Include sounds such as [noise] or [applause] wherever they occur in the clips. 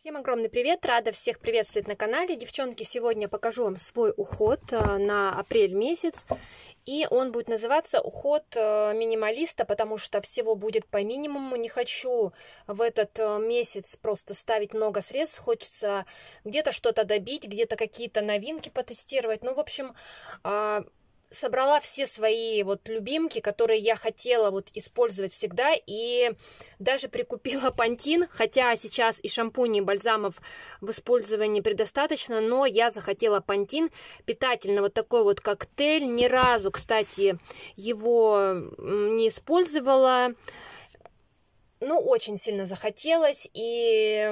Всем огромный привет! Рада всех приветствовать на канале. Девчонки, сегодня покажу вам свой уход э, на апрель месяц. И он будет называться уход э, минималиста, потому что всего будет по минимуму. Не хочу в этот э, месяц просто ставить много средств. Хочется где-то что-то добить, где-то какие-то новинки потестировать. Ну, в общем, а, собрала все свои вот любимки, которые я хотела вот использовать всегда, и даже прикупила пантин, [laughs] хотя сейчас и шампуней, и бальзамов в использовании предостаточно, но я захотела пантин питательно, вот такой вот коктейль, ни разу, кстати, его не использовала, ну, очень сильно захотелось, и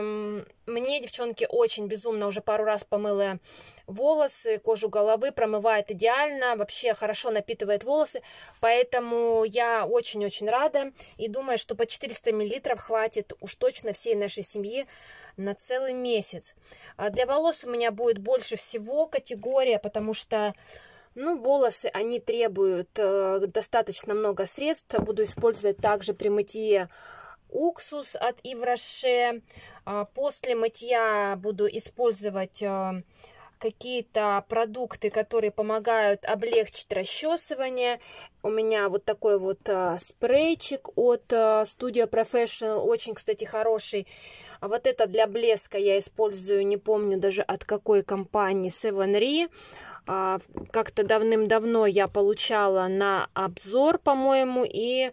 мне девчонки очень безумно уже пару раз помыла волосы, кожу головы, промывает идеально, вообще хорошо напитывает волосы, поэтому я очень-очень рада и думаю, что по 400 мл хватит уж точно всей нашей семьи на целый месяц. А для волос у меня будет больше всего категория, потому что ну, волосы, они требуют э, достаточно много средств. Буду использовать также при мытье уксус от Ивраше. А, после мытья буду использовать э, какие-то продукты, которые помогают облегчить расчесывание. У меня вот такой вот э, спрейчик от э, Studio Professional, очень, кстати, хороший. А вот это для блеска я использую, не помню даже от какой компании, Seven Re. А, как-то давным-давно я получала на обзор, по-моему, и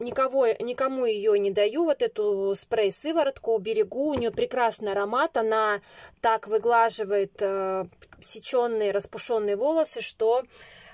никого, никому ее не даю, вот эту спрей-сыворотку берегу, у нее прекрасный аромат, она так выглаживает э, сеченные, распушенные волосы, что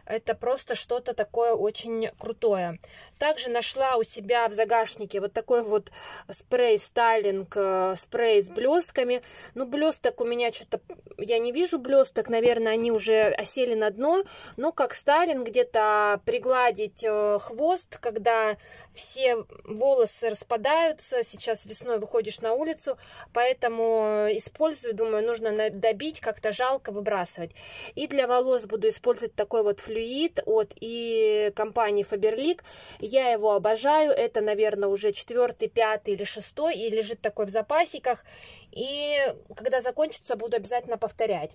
это просто что-то такое очень крутое. Также нашла у себя в загашнике вот такой вот спрей стайлинг, э, спрей с блестками. Ну, блесток у меня что-то... Я не вижу блесток, наверное, они уже осели на дно. Но как стайлинг где-то пригладить э, хвост, когда все волосы распадаются. Сейчас весной выходишь на улицу, поэтому э, использую. Думаю, нужно добить, как-то жалко выбрасывать. И для волос буду использовать такой вот флюор целлюлит от и компании Faberlic. Я его обожаю. Это, наверное, уже четвертый, пятый или шестой. И лежит такой в запасиках. И когда закончится, буду обязательно повторять.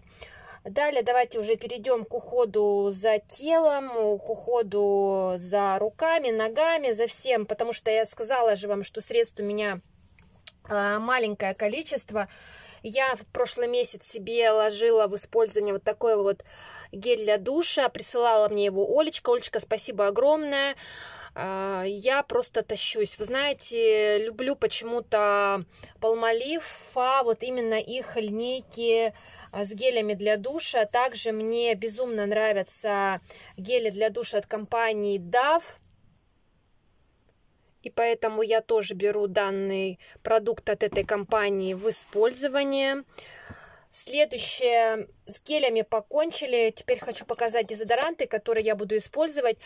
Далее давайте уже перейдем к уходу за телом, к уходу за руками, ногами, за всем, потому что я сказала же вам, что средств у меня Э, маленькое количество. Я в прошлый месяц себе ложила в использование вот такой вот гель для душа. Присылала мне его Олечка. Олечка, спасибо огромное. А, я просто тащусь. Вы знаете, люблю почему-то Палмолив, Фа, вот именно их линейки а, с гелями для душа. Также мне безумно нравятся гели для душа от компании Dove и поэтому я тоже беру данный продукт от этой компании в использование. Следующее с гелями покончили. Теперь хочу показать дезодоранты, которые я буду использовать.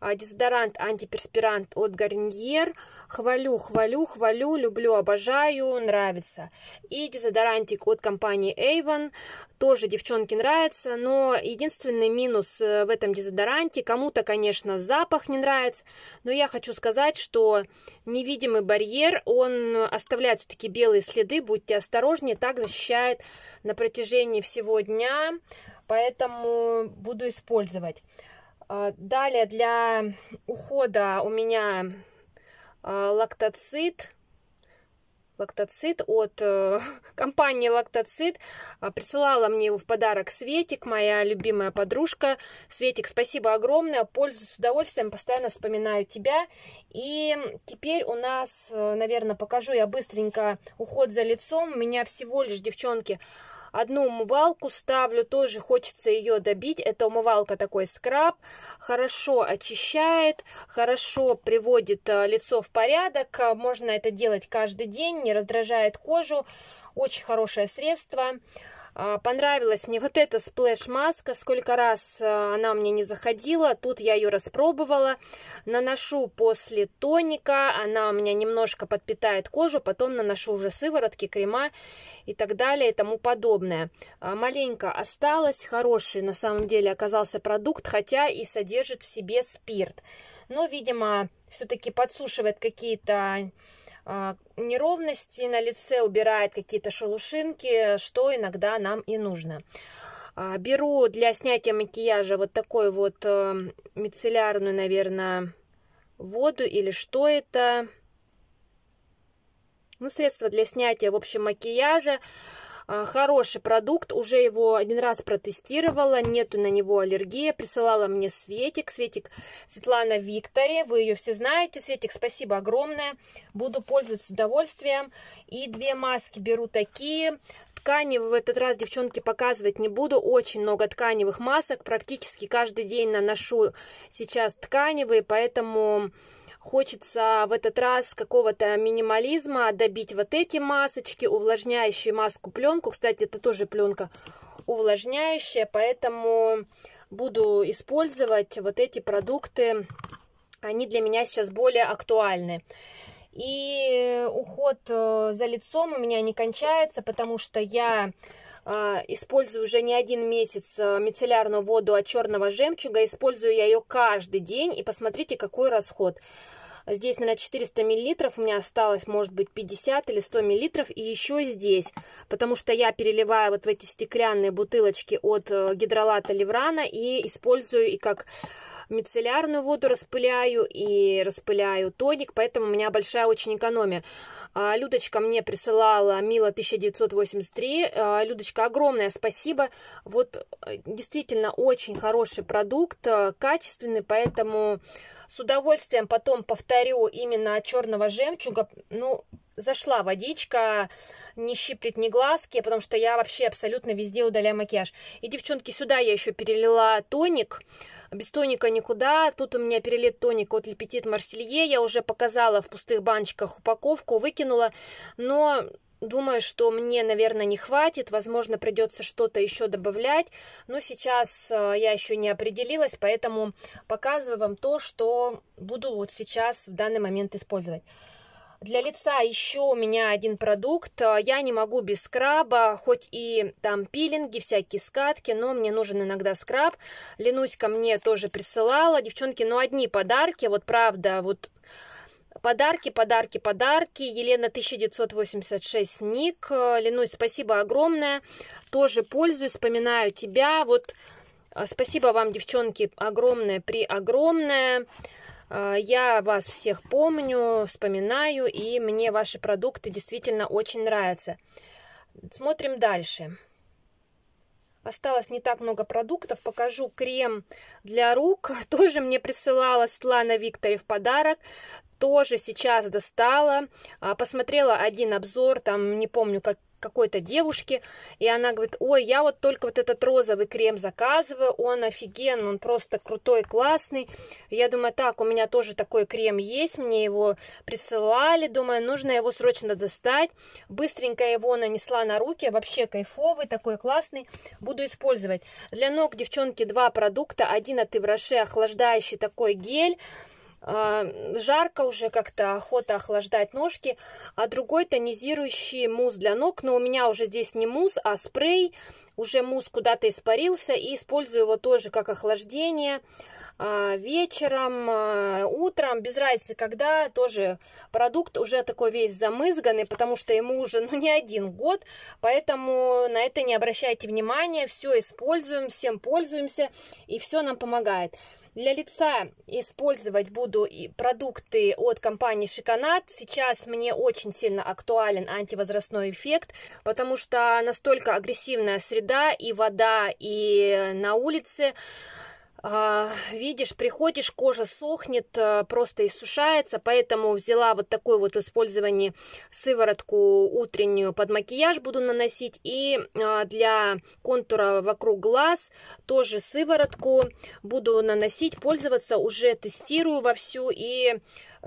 А, дезодорант антиперспирант от Garnier, Хвалю, хвалю, хвалю, люблю, обожаю, нравится. И дезодорантик от компании Avon. Тоже девчонки нравится, но единственный минус э, в этом дезодоранте, кому-то, конечно, запах не нравится, но я хочу сказать, что невидимый барьер, он оставляет все-таки белые следы, будьте осторожнее, так защищает на протяжении всего дня меня, поэтому буду использовать. А, далее для ухода у меня а, лактоцит. Лактоцит от э, [laughs] компании Лактоцит. А, присылала мне его в подарок Светик, моя любимая подружка. Светик, спасибо огромное. Пользуюсь с удовольствием, постоянно вспоминаю тебя. И теперь у нас, э, наверное, покажу я быстренько уход за лицом. У меня всего лишь, девчонки, Одну умывалку ставлю, тоже хочется ее добить. Это умывалка такой скраб, хорошо очищает, хорошо приводит э, лицо в порядок. Можно это делать каждый день, не раздражает кожу. Очень хорошее средство. А, понравилась мне [laughs] вот эта сплэш-маска, сколько раз э, она мне не заходила, тут я ее распробовала, наношу после тоника, она у меня немножко подпитает кожу, потом наношу уже сыворотки, крема и так далее и тому подобное. А, маленько осталось, хороший на самом деле оказался продукт, хотя и содержит в себе спирт. Но, видимо, все-таки подсушивает какие-то а, неровности на лице, убирает какие-то шелушинки, что иногда нам и нужно. А, беру для снятия макияжа вот такой вот э, мицеллярную, наверное, воду или что это. Ну, средство для снятия, в общем, макияжа. А, хороший продукт, уже его один раз протестировала, нету на него аллергии. Присылала мне Светик, Светик Светлана Виктори, вы ее все знаете. Светик, спасибо огромное, буду пользоваться с удовольствием. И две маски беру такие, ткани в этот раз, девчонки, показывать не буду. Очень много тканевых масок. Практически каждый день наношу сейчас тканевые, поэтому Хочется в этот раз какого-то минимализма добить вот эти масочки, увлажняющую маску пленку. Кстати, это тоже пленка увлажняющая, поэтому буду использовать вот эти продукты. Они для меня сейчас более актуальны. И уход э, за лицом у меня не кончается, потому что я а, использую уже не один месяц а, мицеллярную воду от черного жемчуга, использую я ее каждый день, и посмотрите, какой расход. Здесь, наверное, 400 миллилитров, у меня осталось, может быть, 50 или 100 миллилитров, и еще здесь, потому что я переливаю вот в эти стеклянные бутылочки от э, гидролата леврана и использую и как мицеллярную воду распыляю и распыляю тоник, поэтому у меня большая очень экономия. А, Людочка мне присылала Мила 1983. А, Людочка, огромное спасибо. Вот э, действительно очень хороший продукт, э, качественный, поэтому с удовольствием потом повторю именно черного жемчуга. Ну, зашла водичка, не щиплет ни глазки, потому что я вообще абсолютно везде удаляю макияж. И, девчонки, сюда я еще перелила тоник. Тоник без тоника никуда. Тут у меня перелет тоника от Лепетит Марселье. Я уже показала в пустых баночках упаковку, выкинула. Но Думаю, что мне, наверное, не хватит, возможно, придется что-то еще добавлять, но сейчас э, я еще не определилась, поэтому показываю вам то, что буду вот сейчас в данный момент использовать. Для лица еще у меня один продукт. А, я не могу без скраба, хоть и там пилинги, всякие скатки, но мне нужен иногда скраб. Ленусь ко мне тоже присылала. Девчонки, ну одни подарки, вот правда, вот подарки, подарки, подарки. Елена 1986 ник. А, Ленусь, спасибо огромное. Тоже пользуюсь, вспоминаю тебя. Вот а, спасибо вам, девчонки, огромное, при огромное. Э, я вас всех помню, вспоминаю, и мне ваши продукты действительно очень нравятся. Смотрим дальше. Осталось не так много продуктов. Покажу крем для рук. [laughs] Тоже мне присылала Светлана Виктори в подарок. Тоже сейчас достала. А, посмотрела один обзор, там не помню, как, какой-то девушке, и она говорит, ой, я вот только вот этот розовый крем заказываю, он офигенный, он просто крутой, классный. Я думаю, так, у меня тоже такой крем есть, мне его присылали, думаю, нужно его срочно достать. Быстренько его нанесла на руки, вообще кайфовый, такой классный, буду использовать. Для ног, девчонки, два продукта, один от Ивраше охлаждающий такой гель, Э, жарко уже как-то, охота охлаждать ножки, а другой тонизирующий мусс для ног, но у меня уже здесь не мусс, а спрей, уже мусс куда-то испарился и использую его тоже как охлаждение э, вечером, э, утром, без разницы, когда тоже продукт уже такой весь замызганный, потому что ему уже ну, не один год, поэтому на это не обращайте внимания, все используем, всем пользуемся и все нам помогает. Для лица использовать буду продукты от компании Шиконат. Сейчас мне очень сильно актуален антивозрастной эффект, потому что настолько агрессивная среда и вода, и на улице, а, видишь, приходишь, кожа сохнет, а, просто иссушается, поэтому взяла вот такой вот использование сыворотку утреннюю под макияж буду наносить. И а, для контура вокруг глаз тоже сыворотку буду наносить, пользоваться, уже тестирую вовсю и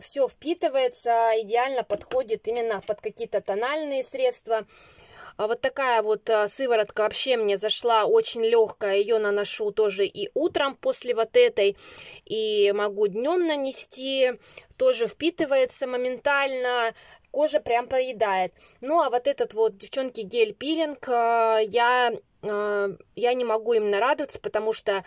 все впитывается, идеально подходит именно под какие-то тональные средства. А вот такая вот а, сыворотка вообще мне зашла очень легкая. Ее наношу тоже и утром после вот этой. И могу днем нанести. Тоже впитывается моментально кожа прям поедает. Ну, а вот этот вот, девчонки, гель-пилинг, а, я, я не могу им нарадоваться, потому что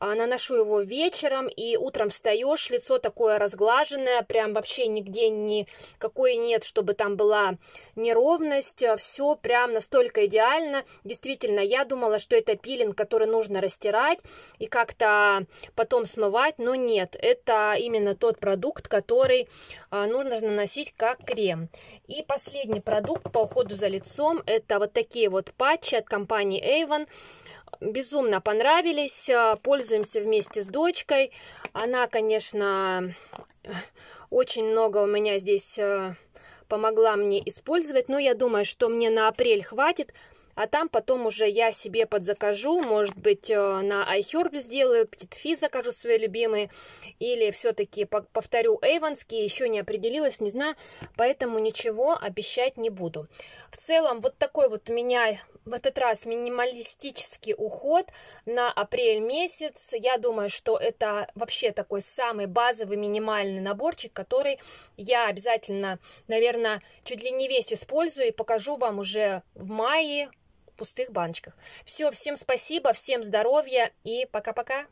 а, наношу его вечером, и утром встаешь, лицо такое разглаженное, прям вообще нигде никакой нет, чтобы там была неровность, а, все прям настолько идеально. Действительно, я думала, что это пилинг, который нужно растирать и как-то потом смывать, но нет, это именно тот продукт, который а, нужно наносить как крем. И последний продукт по уходу за лицом, это вот такие вот патчи от компании Avon, безумно понравились, э, пользуемся вместе с дочкой. Она, конечно, очень много у меня здесь э, помогла мне использовать, но я думаю, что мне на апрель хватит, а там потом уже я себе подзакажу, может быть, э, на iHerb сделаю, Птитфи закажу свои любимые, или все-таки повторю Эйвонские, еще не определилась, не знаю, поэтому ничего обещать не буду. В целом, вот такой вот у меня в этот раз минималистический уход на апрель месяц. Я думаю, что это вообще такой самый базовый минимальный наборчик, который я обязательно, наверное, чуть ли не весь использую и покажу вам уже в мае, пустых баночках. Все, всем спасибо, всем здоровья и пока-пока.